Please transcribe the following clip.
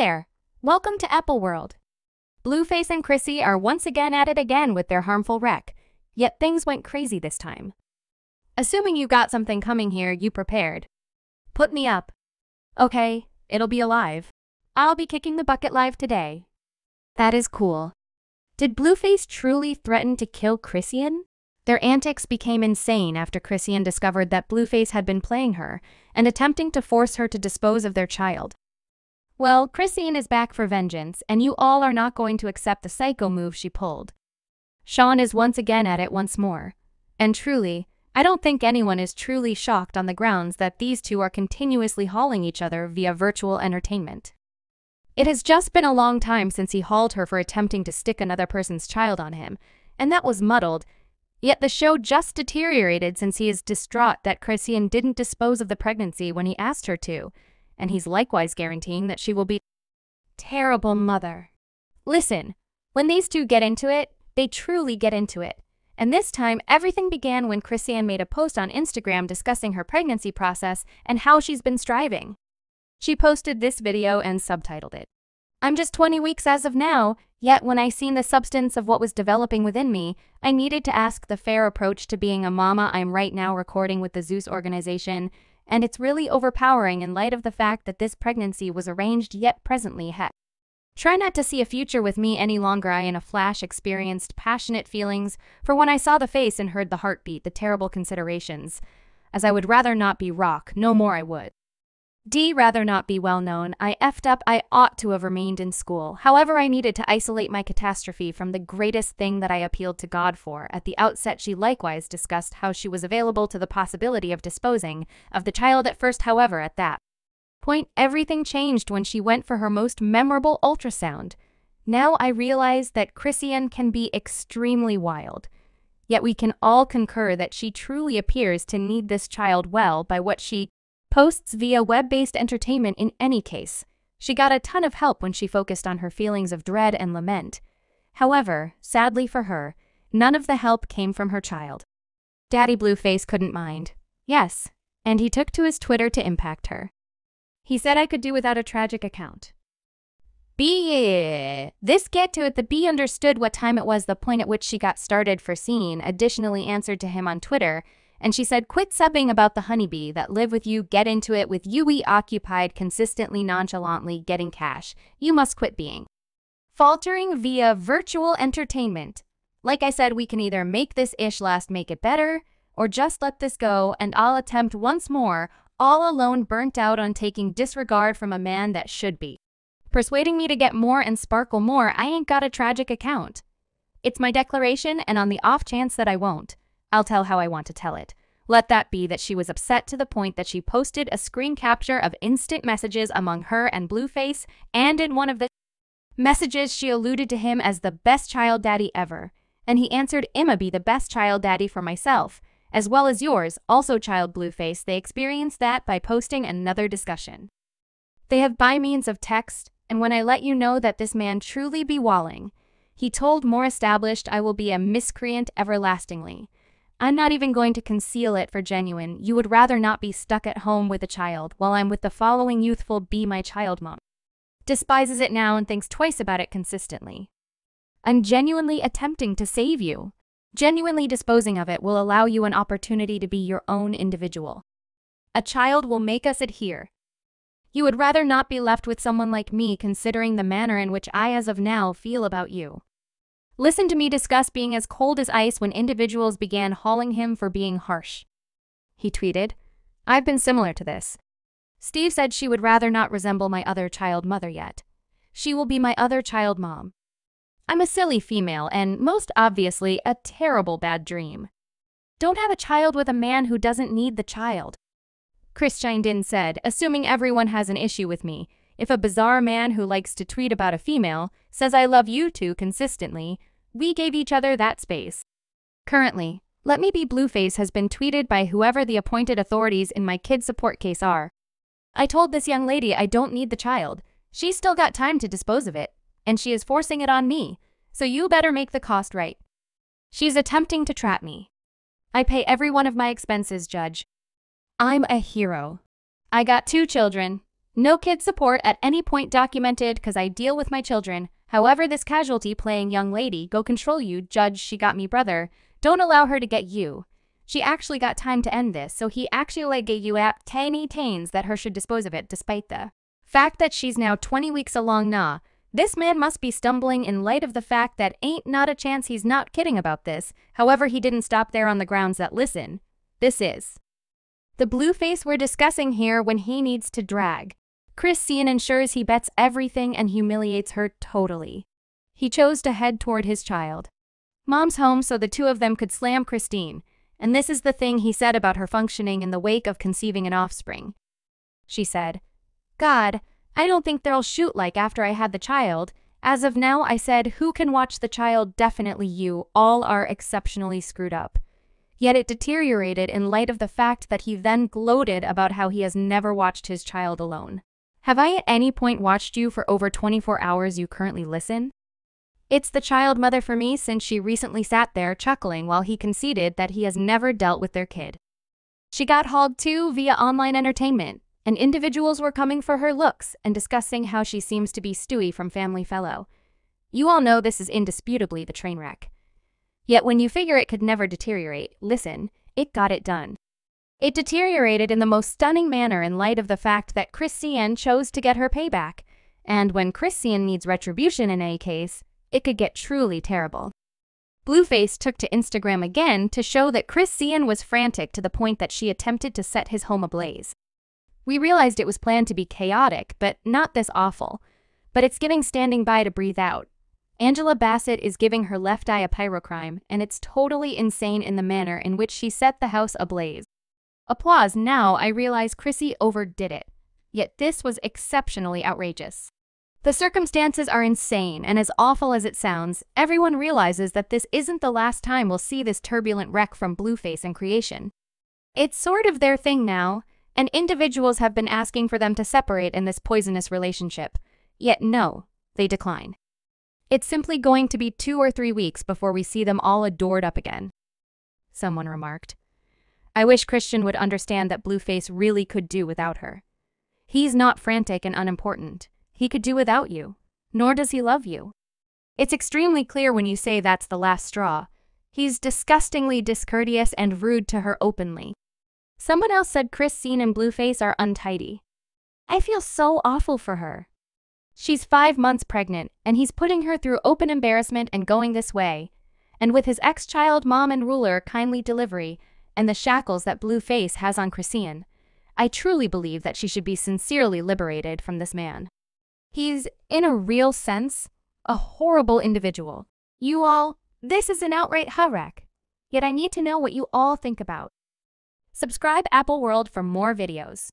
there! Welcome to Apple World! Blueface and Chrissy are once again at it again with their harmful wreck, yet things went crazy this time. Assuming you got something coming here, you prepared. Put me up. Okay, it'll be alive. I'll be kicking the bucket live today. That is cool. Did Blueface truly threaten to kill Chrissian? Their antics became insane after Chrissian discovered that Blueface had been playing her and attempting to force her to dispose of their child. Well, Christine is back for vengeance, and you all are not going to accept the psycho move she pulled. Sean is once again at it once more. And truly, I don't think anyone is truly shocked on the grounds that these two are continuously hauling each other via virtual entertainment. It has just been a long time since he hauled her for attempting to stick another person's child on him, and that was muddled, yet the show just deteriorated since he is distraught that Christian didn't dispose of the pregnancy when he asked her to, and he's likewise guaranteeing that she will be terrible mother. Listen, when these two get into it, they truly get into it. And this time, everything began when Chrisanne made a post on Instagram discussing her pregnancy process and how she's been striving. She posted this video and subtitled it. I'm just 20 weeks as of now, yet when I seen the substance of what was developing within me, I needed to ask the fair approach to being a mama I'm right now recording with the Zeus organization and it's really overpowering in light of the fact that this pregnancy was arranged yet presently heck. Try not to see a future with me any longer. I, in a flash, experienced passionate feelings, for when I saw the face and heard the heartbeat, the terrible considerations. As I would rather not be rock, no more I would. D rather not be well known. I effed up. I ought to have remained in school. However, I needed to isolate my catastrophe from the greatest thing that I appealed to God for. At the outset, she likewise discussed how she was available to the possibility of disposing of the child at first, however, at that point, everything changed when she went for her most memorable ultrasound. Now I realize that Christian can be extremely wild. Yet we can all concur that she truly appears to need this child well by what she posts via web-based entertainment in any case. She got a ton of help when she focused on her feelings of dread and lament. However, sadly for her, none of the help came from her child. Daddy Blueface couldn't mind. Yes, and he took to his Twitter to impact her. He said I could do without a tragic account. B. This get to it, the B understood what time it was, the point at which she got started for scene, additionally answered to him on Twitter, and she said, quit subbing about the honeybee that live with you, get into it with you. We occupied consistently nonchalantly getting cash. You must quit being. Faltering via virtual entertainment. Like I said, we can either make this ish last, make it better, or just let this go and I'll attempt once more, all alone burnt out on taking disregard from a man that should be. Persuading me to get more and sparkle more, I ain't got a tragic account. It's my declaration and on the off chance that I won't. I'll tell how I want to tell it. Let that be that she was upset to the point that she posted a screen capture of instant messages among her and Blueface, and in one of the messages she alluded to him as the best child daddy ever, and he answered Imma be the best child daddy for myself, as well as yours, also child Blueface, they experienced that by posting another discussion. They have by means of text, and when I let you know that this man truly be walling, he told more established I will be a miscreant everlastingly. I'm not even going to conceal it for genuine. You would rather not be stuck at home with a child while I'm with the following youthful be my child mom. Despises it now and thinks twice about it consistently. I'm genuinely attempting to save you. Genuinely disposing of it will allow you an opportunity to be your own individual. A child will make us adhere. You would rather not be left with someone like me considering the manner in which I as of now feel about you. Listen to me discuss being as cold as ice when individuals began hauling him for being harsh. He tweeted, I've been similar to this. Steve said she would rather not resemble my other child mother yet. She will be my other child mom. I'm a silly female and, most obviously, a terrible bad dream. Don't have a child with a man who doesn't need the child. Chris chimed in said, assuming everyone has an issue with me, if a bizarre man who likes to tweet about a female says I love you too consistently, we gave each other that space. Currently, Let Me Be Blueface has been tweeted by whoever the appointed authorities in my kid support case are. I told this young lady I don't need the child. She's still got time to dispose of it, and she is forcing it on me, so you better make the cost right. She's attempting to trap me. I pay every one of my expenses, Judge. I'm a hero. I got two children. No kid support at any point documented because I deal with my children. However this casualty playing young lady go control you judge she got me brother, don't allow her to get you. She actually got time to end this so he actually gave you app tiny tains that her should dispose of it despite the fact that she's now 20 weeks along Nah, This man must be stumbling in light of the fact that ain't not a chance he's not kidding about this, however he didn't stop there on the grounds that listen, this is. The blue face we're discussing here when he needs to drag. Christine ensures he bets everything and humiliates her totally. He chose to head toward his child. Mom's home so the two of them could slam Christine, and this is the thing he said about her functioning in the wake of conceiving an offspring. She said, God, I don't think they'll shoot like after I had the child. As of now, I said, who can watch the child? Definitely you. All are exceptionally screwed up. Yet it deteriorated in light of the fact that he then gloated about how he has never watched his child alone. Have I at any point watched you for over 24 hours you currently listen? It's the child mother for me since she recently sat there chuckling while he conceded that he has never dealt with their kid. She got hauled too via online entertainment, and individuals were coming for her looks and discussing how she seems to be Stewie from Family Fellow. You all know this is indisputably the train wreck. Yet when you figure it could never deteriorate, listen, it got it done. It deteriorated in the most stunning manner in light of the fact that Christiane chose to get her payback, and when Christiane needs retribution in a case, it could get truly terrible. Blueface took to Instagram again to show that Christiane was frantic to the point that she attempted to set his home ablaze. We realized it was planned to be chaotic, but not this awful. But it's giving standing by to breathe out. Angela Bassett is giving her left eye a pyrocrime, and it's totally insane in the manner in which she set the house ablaze. Applause now I realize Chrissy overdid it. Yet this was exceptionally outrageous. The circumstances are insane, and as awful as it sounds, everyone realizes that this isn't the last time we'll see this turbulent wreck from Blueface and Creation. It's sort of their thing now, and individuals have been asking for them to separate in this poisonous relationship. Yet no, they decline. It's simply going to be two or three weeks before we see them all adored up again. Someone remarked. I wish Christian would understand that Blueface really could do without her. He's not frantic and unimportant. He could do without you. Nor does he love you. It's extremely clear when you say that's the last straw. He's disgustingly discourteous and rude to her openly. Someone else said Christine and Blueface are untidy. I feel so awful for her. She's five months pregnant, and he's putting her through open embarrassment and going this way. And with his ex-child mom and ruler kindly delivery, and the shackles that Blue Face has on Christine. I truly believe that she should be sincerely liberated from this man. He's, in a real sense, a horrible individual. You all, this is an outright hurrack. Yet I need to know what you all think about. Subscribe Apple World for more videos.